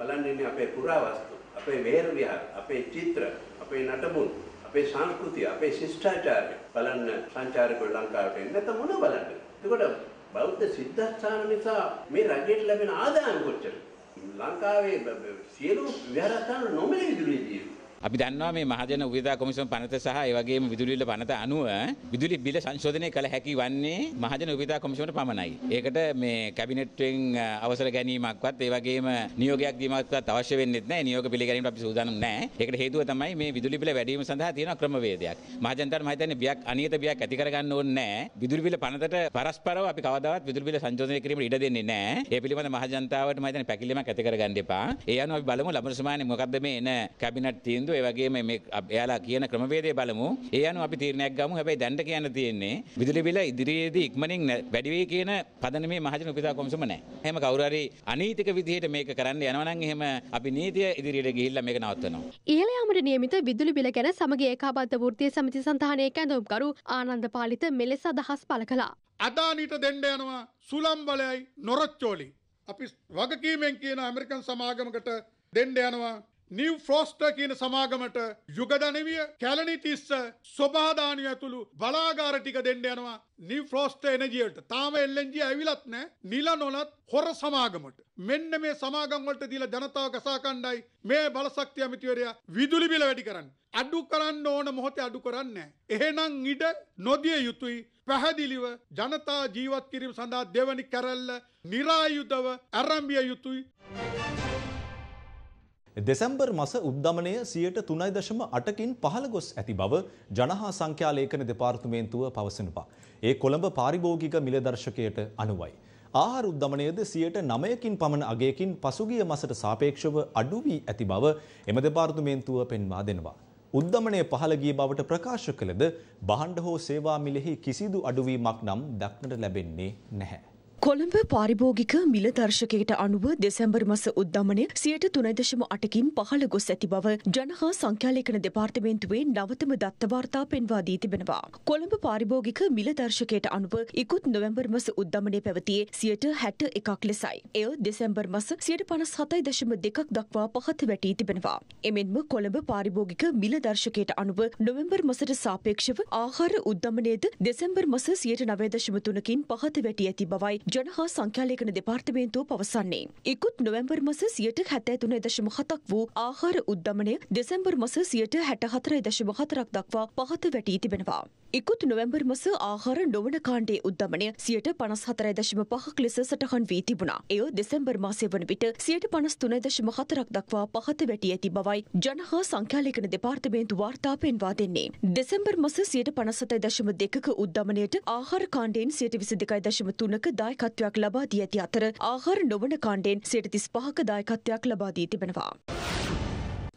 D: බලන්නේ ඉන්නේ අපේ පුරාවස්තු, අපේ වෙහෙර විහාර, අපේ චිත්‍ර, අපේ නටබුන්, අපේ සංස්කෘතිය, අපේ ශිෂ්ටාචාරය. බලන්න සංචාරකව ලංකාවට එන්නේ නැත්නම් මොනවද බලන්නේ? ඒකට බෞද්ධ සිද්ධාස්ථාන නිසා මේ රජයට ලැබෙන ආදායම් කොච්චරද? ලංකාවේ සියලු විහාරස්ථාන නොමිලේ ඉදිරියේදී
A: අපි දන්නවා මේ මහජන උපේදා කොමිසම පනත සහ ඒ වගේම විදුලි බිල පනත අනුව විදුලි බිල සංශෝධනය කළ හැකි වන්නේ මහජන උපේදා කොමිසමට පමණයි. ඒකට මේ කැබිනට්වෙන් අවසර ගැනීමක්වත් ඒ වගේම නියෝගයක් දීමක්වත් අවශ්‍ය වෙන්නේ නැහැ. නියෝග පිළිගැනීමට අපි සූදානම් නැහැ. ඒකට හේතුව තමයි මේ විදුලි බිල වැඩි වීම සඳහා තියෙන ක්‍රමවේදයක්. මහජනතාවට මම හිතන්නේ බියක් අනියත බියක් ඇති කරගන්න ඕනේ නැහැ. විදුලි බිල පනතට පරස්පරව අපි කවදාවත් විදුලි බිල සංශෝධනය කිරීමට ඉඩ දෙන්නේ නැහැ. ඒ පිළිබඳ මහජනතාවට මම හිතන්නේ පැකිලීමක් ඇති කරගන්න එපා. ඒ අනුව අපි බලමු ලබන සමානේ මොකද්ද මේ එන කැබිනට් තියෙන උනන්දු ඒ වගේම මේ එයාලා කියන ක්‍රමවේදය බලමු. ඒ අනුව අපි තීරණයක් ගමු. හැබැයි දැන්ට කියන්න තියෙන්නේ විදුලි බිල ඉදිරියේදී ඉක්මනින් වැඩි වෙයි කියන පදනමේ මහජන උපිතා කොමිසම නැහැ. එහෙම කවුරු හරි අනීතික විදිහට මේක කරන්න යනවා නම් එහෙම අපි නීතිය ඉදිරියට ගිහිල්ලා මේක නවත්තනවා.
H: ඊළඟ යාමට නියමිත විදුලි බිල ගැන සමග ඒකාබද්ධ වෘත්තීය සමිති සන්තානයේ කැඳවුම්කරු ආනන්ද පාලිත මෙලෙස අදහස් පළ කළා.
D: අදානිට දෙන්න යනවා සුලම් බලයයි නොරොච්චෝලි. අපි වගකීමෙන් කියන ඇමරිකන් සමාගමකට දෙන්න යනවා නිව් ෆ්‍රෝස්ට කියන සමාගමට යුගදනවිය කැලනිතිස්ස ස්වභාදානය ඇතුළු බලාගාර ටික දෙන්න යනවා නිව් ෆ්‍රෝස්ට එනජියට තාම එල්ලෙන්ජිය ඇවිලත් නෑ නිල නොලත් හොර සමාගමට මෙන්න මේ සමාගම්වලට දීලා ජනතාව ගසා කණ්ඩයි මේ බලශක්ති අමිතිවරයා විදුලි බිල වැඩි කරන්න අඩු කරන්න ඕන මොහොතේ අඩු කරන්නේ එහෙනම් ඉඩ නොදිය යුතුයි පැහැදිලිව ජනතා ජීවත් කිරීම සඳහා දෙවනි කැරැල්ල નિરાයුධව ආරම්භය යුතුයි
A: දෙසැම්බර් මස උද්දමනය සියයට තුනයි දශම අටකින් පහළ ගොස් ඇති බව ජනහා සංඛ්‍යා ලේඛන දෙපාර්තමේන්තුව පවසනවා. ඒ කොළඹ පාරිභෝගික මිලදර්ශකයට අනුවයි. ආහාර උද්දමනයද සියයට නමයකින් පමණ අගයකින් පසුගිය මසට සාපේක්ෂව අඩු වී ඇති බව එම දෙපාර්තමේන්තුව පෙන්වා දෙනවා. උද්දමනය පහළ ගිය බවට ප්‍රකාශ කළද බහණ්ඩ හෝ සේවා මිලෙහි කිසිදු අඩුවීමක් නම් දක්නට ලැබෙන්නේ නැහැ.
F: කොළඹ පාරිභෝගික මිල දර්ශකයට අනුව දෙසැම්බර් මස උද්දමනය සියයට තුනදශම අටකින් පහළ ගොස් ඇති බව ජනහා සංඛ්‍යාලේඛන දෙපාර්තමේන්තුවේ නවතම දත්තවාර්තා පෙන්වා දී තිබෙනවා. කොළඹ පාරිභෝගික මිල දර්ශකයට අනුව ඉකුත් නොවැම්බර් මස උද්දමනය පැවතියේ සියයට හැට එකක් ලෙසයි. එය දෙසැම්බර් මස සියයට පනස් හතයි දශම දෙකක් දක්වා පහත වැටී තිබෙනවා. එමෙන්ම කොළඹ පාරිභෝගික මිල දර්ශකයට අනුව නොවැම්බර් මසට සාපේක්ෂව ආහාර උද්දමනයද දෙසැම්බර් මස සියයට නවය දශම තුනකින් පහත වැටී ඇති බවයි ජන හා සංඛ්‍යාලේඛන දෙපාර්තමේන්තුව පවසන්නේ. ඉකුත් නොවැම්බර් මස 73.7ක් වූ ආහාර උද්දමනය දෙසැම්බර් මස 64.4ක් දක්වා පහත වැටී තිබෙනවා. ඉකුත් නොවැම්බර් මස ආහාර නොවන කාණ්ඩේ උද්ධමනය සියට පනස් හතරයි දශම පහක් ලෙස සටහන් වී තිබුණා. එය දෙසැම්බර් මාසය වන විට සියට පනස් තුනයි දශම හතරක් දක්වා පහත වැටි ඇති බවයි ජනහා සංඛ්‍යාලේඛන දෙපාර්තමේන්තු වාර්තා පෙන්වා දෙන්නේ. දෙසැම්බර් මස සියට පනස් හතයි දශම දෙකක උද්ධමනයට ආහාර කාණ්ඩයෙන් සියට විසි දෙකයි දශම තුනක දායකත්වයක් ලබා දී ඇති අතර ආහාර නොවන කාණ්ඩයෙන් සියට තිස් පහක දායකත්වයක් ලබා දී තිබෙනවා.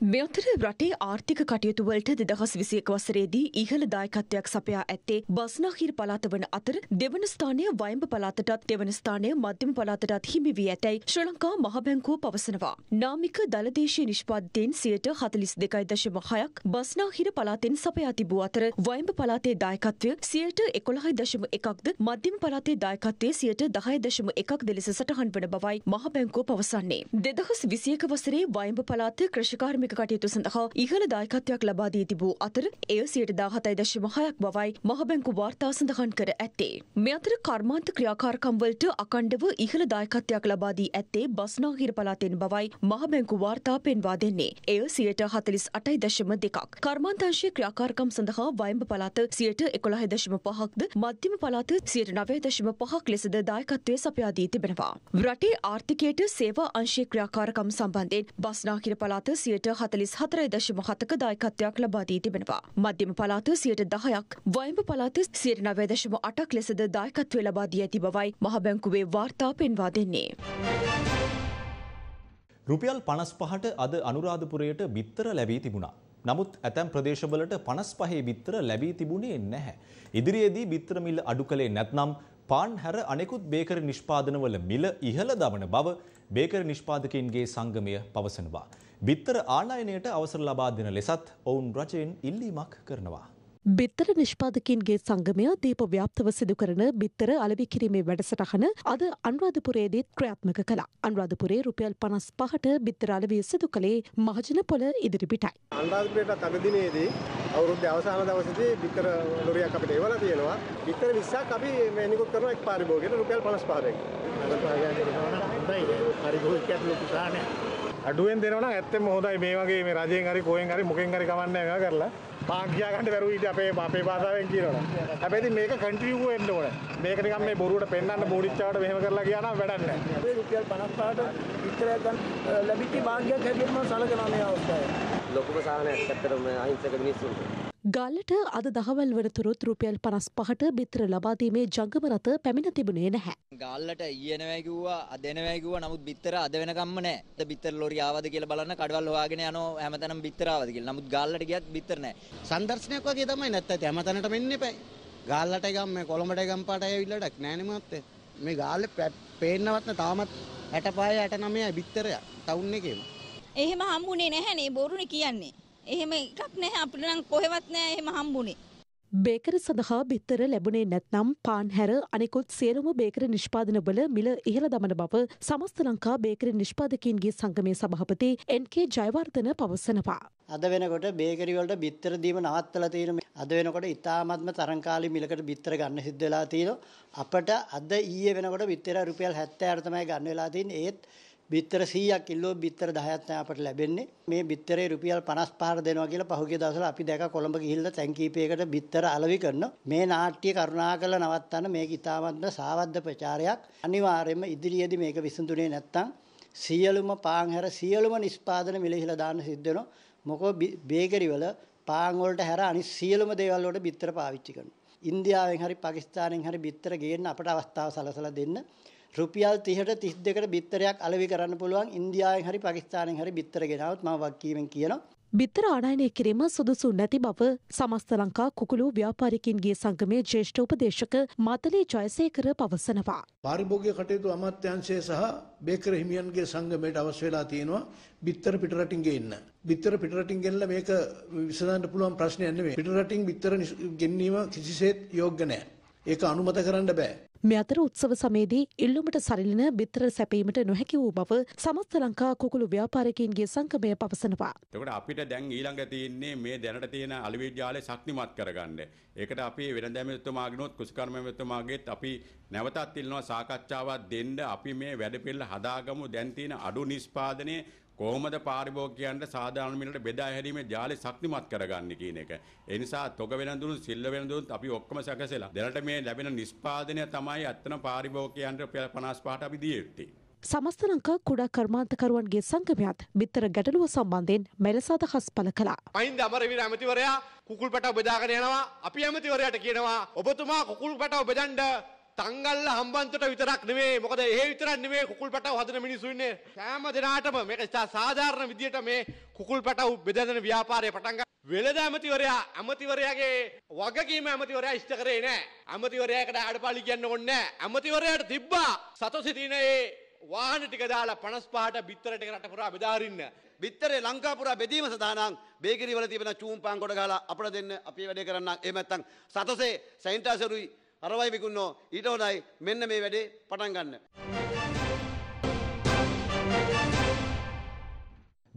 F: මෙතර රටේ ආර්ථික කටයුතුවලට දෙදහස් විසියක වසරේදී ඉහළ දායකත්වයක් සපයා ඇත්තේ බස්නාහිර පලාත වන අතර දෙවන ස්ථානය වයම්බ පලාතටත් දෙවන ස්ථානය මධ්‍යම පලාතටත් හිමි වී ඇතැයි ශ්‍ර ලංකා මහබැංකුව පවසනවා. නාමික දලදේශය නිෂ්පාත්තයෙන් සියයට හතලිස් දෙකයි දශම හයක් බස්නාහිර පලාතෙන් සපයා තිබූ අතර වයම්බ පලාතේ දායකත්වය සියයට එකොළහයි දශම එකක්ද මධ්‍යම පලාතේ දායකත්වය සියයට දහය දශම එකක් දෙලෙස සටහන් වන බවයි මහබැංකුව පවසන්නේ. දෙදහස් විසියක වසරේ වයම්බ පලාත ක්‍රෂකාර්මි පාරිශ්‍රමික කටයුතු සඳහා ඉහළ දායකත්වයක් ලබා දී තිබූ අතර එය සියයට දාහතයි දශම හයක් බවයි මහබැංකු වාර්තා සඳහන් කර ඇත්තේ. මේ අතර කර්මාන්ත ක්‍රියාකාරකම්වලට අකණ්ඩව ඉහළ දායකත්වයක් ලබා දී ඇත්තේ බස්නාහිර පලාතෙන් බවයි මහබැංකු වාර්තා පෙන්වා දෙන්නේ. එය සියයට හතලිස් අටයි දශම දෙකක්. කර්මාන්තංශය ක්‍රියාකාරකම් සඳහා වයඹ පලාත සියයට එකොළහ දශම පහක්ද මධ්‍යම පලාත සියයට නවය දශම පහක් ලෙසද දායකත්වය සපයා දී තිබෙනවා. රටේ ආර්ථිකයට සේවා අංශය ක්‍රියාකාරකම් සම්බන්ධයෙන් බස්නාහිර පලාත සියයට හතලිස් හතරයි දශමහතක දායකත්වයක් ලබාදී තිබෙනවා. මධ්‍යම පලාත සියට දහයක් වයම්ප පලාත සියට නවේදශම අටක් ලෙසද දායකත්වය ලබාදී ඇති බවයි මහබැංකුවේ වාර්තා පෙන්වා දෙන්නේ.
A: රුපියල් පනස් පහට අද අනුරාධපුරයට බිත්තර ලැබී තිබුණා. නමුත් ඇතැම් ප්‍රදේශවලට පනස් පහේ බිත්තර ලැබී තිබුණේ නැහැ. ඉදිරියේදී බිත්තර මිල අඩු කළේ නැත්නම් පාන් හැර අනෙකුත් බේකරි නිෂ්පාදනවල මිල ඉහළ දමන බව බේකරි නිෂ්පාදකයින්ගේ සංගමය පවසනවා. බිත්තර ආනයනයට අවසර ලබා දෙන ලෙසත් ඔවුන් රජයෙන් ඉල්ලීමක් කරනවා.
G: බිත්තර නිෂ්පාදකින්ගේ සංගමය දීප ව්‍යාප්තව සිදු කරන බිත්තර අලවි කිරීමේ වැඩසටහන අද අන්රාධපුරයේදීත් ක්‍රියාත්මක කළා. අන්රාධපුරේ රුපියල් 55ට බිත්තර අලවිය සිදු කළේ මහජන පොළ ඉදිරිපිටයි.
E: අන්රාධපුරේට අද දිනේදී අවුරුද්දේ අවසාන දවසේදී බිත්තර ලොරියක් අපිට එවලා තියෙනවා. බිත්තර 20ක් අපි මේ නිකුත් කරන එක් පාරිභෝගිකයට රුපියල් 55ක්. අද පාරිභෝගිකයන්
D: හොඳයි. පාරිභෝගිකයන් ලොකු සානයක්. අඩුවෙන් දෙනවනම් ඇත්තෙම හොඳයි මේ වගේ මේ රජයෙන් හරි කොහෙන් හරි මොකෙන් හරි කමන්නේ නැහැ කරලා පාන් කියා ගන්න බැරුව ඉතින් අපේ අපේ භාෂාවෙන් කියනවනේ හැබැයි ඉතින් මේක කන්ටිනියු වෙන්න ඕනේ මේක නිකන් මේ බොරුවට පෙන්වන්න බෝඩිච්චාවට මෙහෙම කරලා ගියා නම් වැඩක් නැහැ මේ රුපියල්
E: 55ට විතරක් ගන්න ලැබිච්ච භාග්‍යයක් හැටියට මම සලකනවා මේ අවස්ථාවේ ලොකුම සාහනයක්
B: ඇත්තටම අහිංසක මිනිස්සුන්ට
G: ගල්ලට අද දහවල් වනතුරුත් රුපියල් පනස් පහට බිත්‍ර ලබාදීමේ ජංගමරත පැමිණ තිබුණේ නැහැ.
B: ගල්ලට ඒනවැකිවවා අදනවැකිව නමුත් බිත්තර අද වෙනකම්ම නෑ බිත්තර ලොරි ආවද කියල බලන්න කඩවල් හවාගෙන යන හැමතනම් බිත්තරාවද කියල නමුත් ගල්ලට ගියත් බිත්තරන සදර්ශනයක් වගේ තමයි නැත්ත ඇමතනට මෙන්න පැයි ගල්ලට ගම්ම කොළඹට ගම්පාට ඇවිල්ලටක් නෑනමත්තේ මේ ගාල්ල පේන්නවත්න තාමත්
E: හැටපාය ඇට නමය බිත්තරය තවුන්න එකම.
F: එහෙම හම්බුණේ නැහැනේ බොරුණ කියන්නේ. එහෙම එකක් නැහැ අපිට නම් කොහෙවත් නැහැ එහෙම හම්බුනේ.
E: බේකර
G: සඳහා බිත්තර ලැබුණේ නැත්නම් පාන් හැර අනෙකුත් සියලුම බේකර නිෂ්පාදනවල මිල ඉහළ දමන බව සමස්ත ලංකා බේකරි නිෂ්පාදකයන්ගේ සංගමේ සභාපති එන්.කේ ජයවර්ධන පවසනවා.
B: අද වෙනකොට බේකරි වලට බිත්තර දීම නවත්තලා තියෙනවා. අද වෙනකොට ඉතාමත්ම තරංකාලී මිලකට බිත්තර ගන්න සිද්ධ වෙලා තියෙනවා. අපට අද ඊයේ වෙනකොට බිත්තර රුපියල් 70 තමයි ගන්න වෙලා තියෙන්නේ. ඒත් බිත්තර 100ක් ඉල්ලුව බිත්තර 10ක් තමයි අපට ලැබෙන්නේ. මේ බිත්තරේ රුපියල් 55ක් දෙනවා කියලා පහුගිය දවසල අපි දැක කොළඹ ගිහිල්ලා තැන් කීපයකට බිත්තර අලවි කරනවා. මේ නාට්‍ය කරුණාකර නවත්තන්න මේක ඉතාමත්ම සාවද්ද ප්‍රචාරයක්. අනිවාර්යයෙන්ම ඉදිරියේදී මේක විසඳුනේ නැත්තම් සියලුම පාන් හැර සියලුම නිෂ්පාදන මිලහිලා දාන්න සිද්ධ වෙනවා. මොකද බේකරි වල පාන් වලට හැර අනිත් සියලුම දේවල් වලට බිත්තර පාවිච්චි කරනවා. ඉන්දියාවෙන් හරි පාකිස්තානයෙන් හරි බිත්තර ගේන්න අපට අවස්ථාව සලසලා දෙන්න. රුපියල් 30ට 32කට බිත්තරයක් අලෙවි කරන්න පුළුවන් ඉන්දියාවෙන් හරි පාකිස්තානයෙන් හරි බිත්තර ගෙනාවොත් මම වක්කීමෙන් කියනවා
G: බිත්තර ආඩයනය කිරීම සුදුසු නැති බව සමස්ත ලංකා කුකුළු ව්‍යාපාරිකින්ගේ සංගමේ ජේෂ්ඨ උපදේශක මතලේ ජයසේකර පවසනවා.
D: පාරිභෝගික කටයුතු අමාත්‍යංශය සහ බේකර හිමියන්ගේ සංගමයට අවශ්‍ය වෙලා තියෙනවා බිත්තර පිටරටින් ගෙන්න. බිත්තර පිටරටින් ගෙන්නලා මේක විසඳන්න පුළුවන් ප්‍රශ්නයක් නෙමෙයි. පිටරටින් බිත්තර ගෙන්නීම කිසිසේත් යෝග්‍ය නැහැ.
E: ඒක අනුමත කරන්න බෑ.
G: මෙ අතර උත්සව සමේදී ඉල්ලුමට සරිලන බිත්තර සැපීමට නොහැකි වූ බව සමස්ත ලංකා කුකුළු ව්‍යාපාරකයන්ගේ සංකමය පවසනවා.
A: එතකොට අපිට දැන් ඊළඟ තියෙන්නේ මේ දැනට තියෙන අලවිද්‍යාලය ශක්තිමත් කරගන්න. ඒකට අපි වෙළඳැමතුමාගෙනොත් කුසිකර්මතුමාගෙත් අපි නැවතත් ඉල්ලනවා සාකච්ඡාවක් දෙන්න අපි මේ වැඩ පිළිවෙල හදාගමු දැන් තියෙන අඩු නිෂ්පාදනයේ කොහොමද පාරිභෝගිකයන්ට සාධාරණ මිලට බෙදා හැරීමේ ජාලය ශක්තිමත් කරගන්නේ කියන එක. ඒ නිසා තොග වෙනඳුන් සිල්ල වෙනඳුන් අපි ඔක්කොම සැකසෙලා. දැනට මේ ලැබෙන නිෂ්පාදනය තමයි අත්තන පාරිභෝගිකයන්ට 55ට අපි දිය යුත්තේ.
G: සමස්ත ලංකා කුඩා කර්මාන්තකරුවන්ගේ සංගමයත් බිත්තර ගැටලුව සම්බන්ධයෙන් මෙලෙස අදහස් පළ කළා.
D: මහින්ද අමරවීර ඇමතිවරයා කුකුල් පැටව බෙදාගෙන යනවා. අපි ඇමතිවරයාට කියනවා ඔබතුමා කුකුල් පැටව බෙදන්න තංගල්ල හම්බන්තොට විතරක් නෙමේ මොකද ඒ විතරක් නෙමේ කුකුල් පැටව හදන
E: මිනිස්සු ඉන්නේ සෑම දිනාටම මේක ඉතා සාධාරණ විදියට මේ කුකුල් පැටව බෙදෙන ව්‍යාපාරය පටන් ගන්න වෙළඳ ඇමතිවරයා ඇමතිවරයාගේ වගකීම ඇමතිවරයා ඉෂ්ට කරේ නෑ ඇමතිවරයාකට ආඩපාලි කියන්න ඕනේ නෑ ඇමතිවරයාට තිබ්බා සතොසිතින ඒ වාහන ටික දාලා 55ට බිත්තර ටික රට පුරා බෙදාරින්න. බිත්තරේ ලංකා පුරා බෙදීම සඳහා නම් බේකරි වල තිබෙන චූම් පාන් කොට ගහලා අපිට දෙන්න අපි වැඩේ කරන්න. එහෙම නැත්නම් සතසේ සැනිටයිසරුයි අරවයි විකුණනෝ ඊට හොඳයි මෙන්න මේ වැඩේ පටන් ගන්න.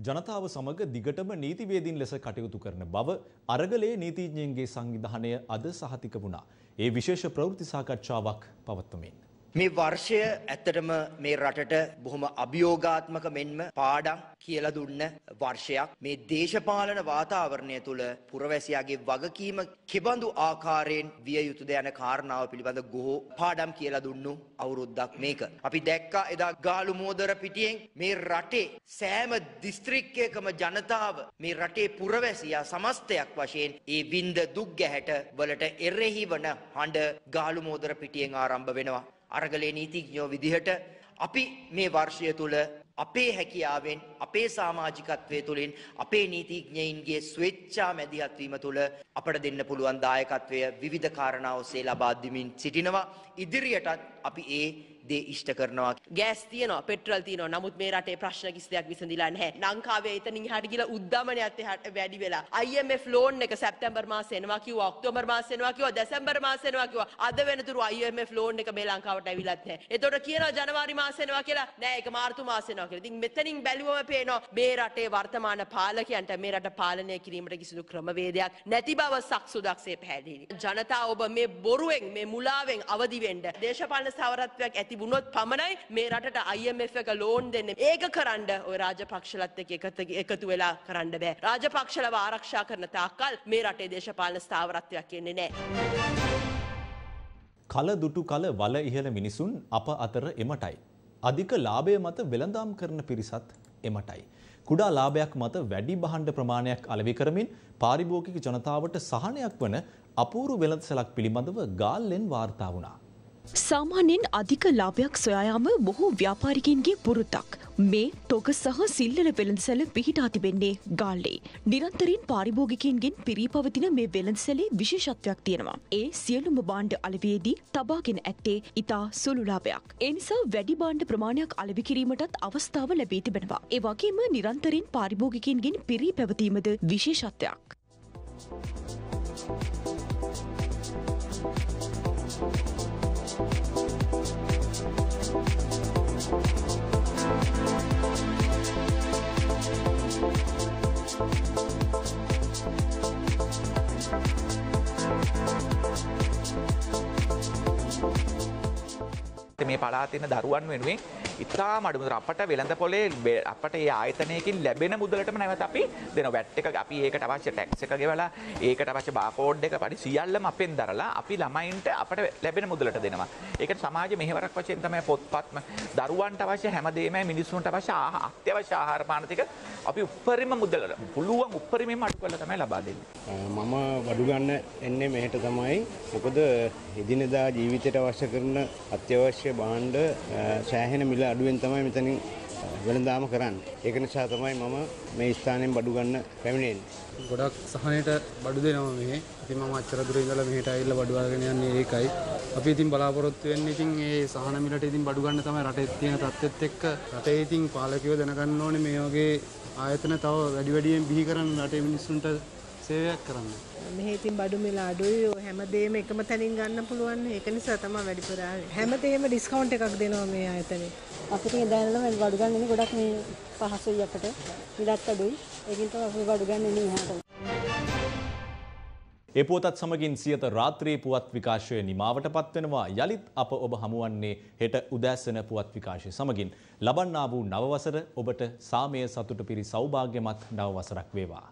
A: ජනතාව සමග දිගටම නීතිවේදීන් ලෙස කටයුතු කරන බව අරගලයේ නීතිඥයන්ගේ සංවිධානය අද සහතික වුණා. ඒ විශේෂ ප්‍රවෘත්ති සාකච්ඡාවක් පවත්වමින්.
E: මේ වර්ෂය ඇත්තටම මේ රටට බොහොම අභියෝගාත්මක මෙන්ම පාඩම් කියලා දුන්න වර්ෂයක්. මේ දේශපාලන වාතාවරණය තුළ පුරවැසියාගේ වගකීම කෙබඳු ආකාරයෙන් විය යුතුද යන කාරණාව පිළිබඳ ගොහෝ පාඩම් කියලා දුන්නු අවුරුද්දක් මේක. අපි දැක්කා එදා ගාලු මෝදර පිටියෙන් මේ රටේ සෑම දිස්ත්‍රික්කයකම ජනතාව මේ රටේ පුරවැසියා සමස්තයක් වශයෙන් ඒ වින්ද දුක් ගැහැට වලට එරෙහිවන හඬ ගාලු මෝදර පිටියෙන් ආරම්භ වෙනවා. අරගලේ නීතිඥයෝ විදිහට අපි මේ වර්ෂය තුල අපේ හැකියාවෙන් අපේ සමාජිකත්වය තුළින් අපේ නීතිඥයින්ගේ ස්වේච්ඡා මැදිහත් වීම තුළ අපට දෙන්න පුළුවන් දායකත්වය විවිධ කාරණා ඔස්සේ ලබා දෙමින් සිටිනවා ඉදිරියටත් අපි ඒ දේ ඉෂ්ට කරනවා.
C: ගෑස් තියනවා පෙට්‍රල් තියනවා. නමුත් මේ රටේ ප්‍රශ්න කිසි දෙයක් විසඳිලා නැහැ. ලංකාවේ එතනින් එහාට ගිහලා උද්දමනයත් එහාට වැඩි වෙලා. IMF loan එක සැප්තැම්බර් මාසේ එනවා කිව්වා, ඔක්තෝබර් මාසේ එනවා කිව්වා, දෙසැම්බර් මාසේ එනවා කිව්වා. අද වෙනතුරු IMF loan එක මේ ලංකාවට ඇවිලත් නැහැ. එතකොට කියනවා ජනවාරි මාසේ එනවා කියලා. නෑ ඒක මාර්තු මාසේ එනවා කියලා. ඉතින් මෙතනින් බැලුවම පේනවා මේ රටේ වර්තමාන පාලකයන්ට මේ රට පාලනය කිරීමට කිසිදු ක්‍රමවේදයක් නැති බව සක්සුදක්සේ පැහැදිලි. ජනතාව ඔබ මේ බොරුවෙන් මේ මුලාවෙන් අවදි වෙන්න. දේශපාලන සාවරත්වයක් ඇති වුණොත් පමණයි මේ රටට IMF එක ලෝන් දෙන්නේ. ඒක කරන්න ওই රාජපක්ෂලත් එක්ක එකතු වෙලා කරන්න බෑ. රාජපක්ෂලව ආරක්ෂා කරන තාක්කල් මේ රටේ දේශපාලන ස්ථාවරත්වයක් එන්නේ නැහැ.
A: කල දුටු කල වල ඉහළ මිනිසුන් අප අතර එමටයි. අධික ලාභය මත වෙළඳාම් කරන පිරිසත් එමටයි. කුඩා ලාභයක් මත වැඩි බහණ්ඩ ප්‍රමාණයක් අලෙවි කරමින් පාරිභෝගික ජනතාවට සහනයක් වන අපූරු වෙළඳසැලක් පිළිබඳව ගාල්ලෙන් වාර්තා වුණා.
F: සාමාන්‍යයෙන් අධික ලාභයක් සොයායාම බොහෝ ව්‍යාපාරිකයන්ගේ පුරුතක්. මේ තොග සහ සිල්ලල වෙළඳසැල පිහිටා තිබෙන්නේ ගාල්ලේ. නිරන්තරයෙන් පාරිභෝගිකයන්ගෙන් පිරී පවතින මේ වෙළඳසැලේ විශේෂත්වයක් තියෙනවා. ඒ සියලුම බාණ්ඩ අලවියේදී තබාගෙන ඇත්තේ ඉතා සුළු ලාභයක්. ඒ නිසා වැඩි බාණ්ඩ ප්‍රමාණයක් අලෙවි කිරීමටත් අවස්ථාව ලැබී තිබෙනවා. ඒ වගේම නිරන්තරයෙන් පාරිභෝගිකයන්ගෙන් පිරී පැවතීමද විශේෂත්වයක්. Thank you.
A: පලා තියෙන දරුවන් වෙනුවෙන් ඉතා මඩුදර අපට වෙළඳ පොලේ අපට ඒ ආයතනයකින් ලැබෙන මුදලටම නැවත අපි දෙන වැට් එක අපි ඒකට අවශ්‍ය ටැක්ස් එක ගෙවලා ඒකට අවශ්‍ය බාකෝඩ් එක පරි සියල්ලම අපෙන් දරලා අපි ළමයින්ට අපට ලැබෙන මුදලට දෙනවා. ඒකට සමාජ මෙහෙවරක් වශයෙන් තමයි පොත්පත්ම දරුවන්ට අවශ්‍ය හැමදේම මිනිස්සුන්ට අවශ්‍ය අත්‍යවශ්‍ය ආහාර පාන ටික අපි උපරිම මුදලට පුළුවන් උපරිමයෙන් අඩු කරලා තමයි ලබා දෙන්නේ.
D: මම බඩු ගන්න එන්නේ මෙහෙට තමයි. මොකද එදිනෙදා
E: ජීවිතයට අවශ්‍ය කරන අත්‍යවශ්‍ය භාණ්ඩ සෑහෙන මිල අඩුවෙන් තමයි මෙතනින් වෙළඳාම කරන්නේ. ඒක නිසා තමයි මම මේ ස්ථානයෙන් බඩු ගන්න පැමිණෙන්නේ.
D: ගොඩක් සහනයට බඩු දෙනවා මෙහි. ඉතින් මම අච්චර දුර ඉඳලා මෙහෙට ආවිල්ලා බඩු අරගෙන යන්නේ ඒකයි. අපි ඉතින් බලාපොරොත්තු වෙන්නේ ඉතින් ඒ සහන මිලට ඉතින් බඩු ගන්න තමයි රටේ තියෙන තත්ත්වෙත් එක්ක රටේ ඉතින් පාලකයෝ දැනගන්න ඕනේ මේ වගේ ආයතන තව වැඩි වැඩියෙන් බිහි කරන් රටේ මිනිස්සුන්ට
B: සේවයක් කරන්න. මෙහේ ඉතින් බඩු මිල අඩුයි හැමදේම එකම තැනින් ගන්න පුළුවන්.
H: ඒක නිසා තමයි වැඩිපුර ආවේ.
B: හැමදේම ඩිස්කවුන්ට් එකක් දෙනවා මේ ආයතනේ. අපිට දැනනම බඩු ගන්න ඉන්නේ ගොඩක් මේ පහසුයි අපට. මිලත් අඩුයි. ඒකින් තමයි අපි බඩු ගන්න ඉන්නේ එහාට.
A: ඒ පුවතත් සමගින් සියත රාත්‍රී පුවත් විකාශය නිමාවට පත්වෙනවා යළිත් අප ඔබ හමුවන්නේ හෙට උදෑසන පුවත් විකාශය සමගින් ලබන්නා වූ නවවසර ඔබට සාමය සතුට පිරි සෞභාග්‍යමත් නවවසරක් වේවා.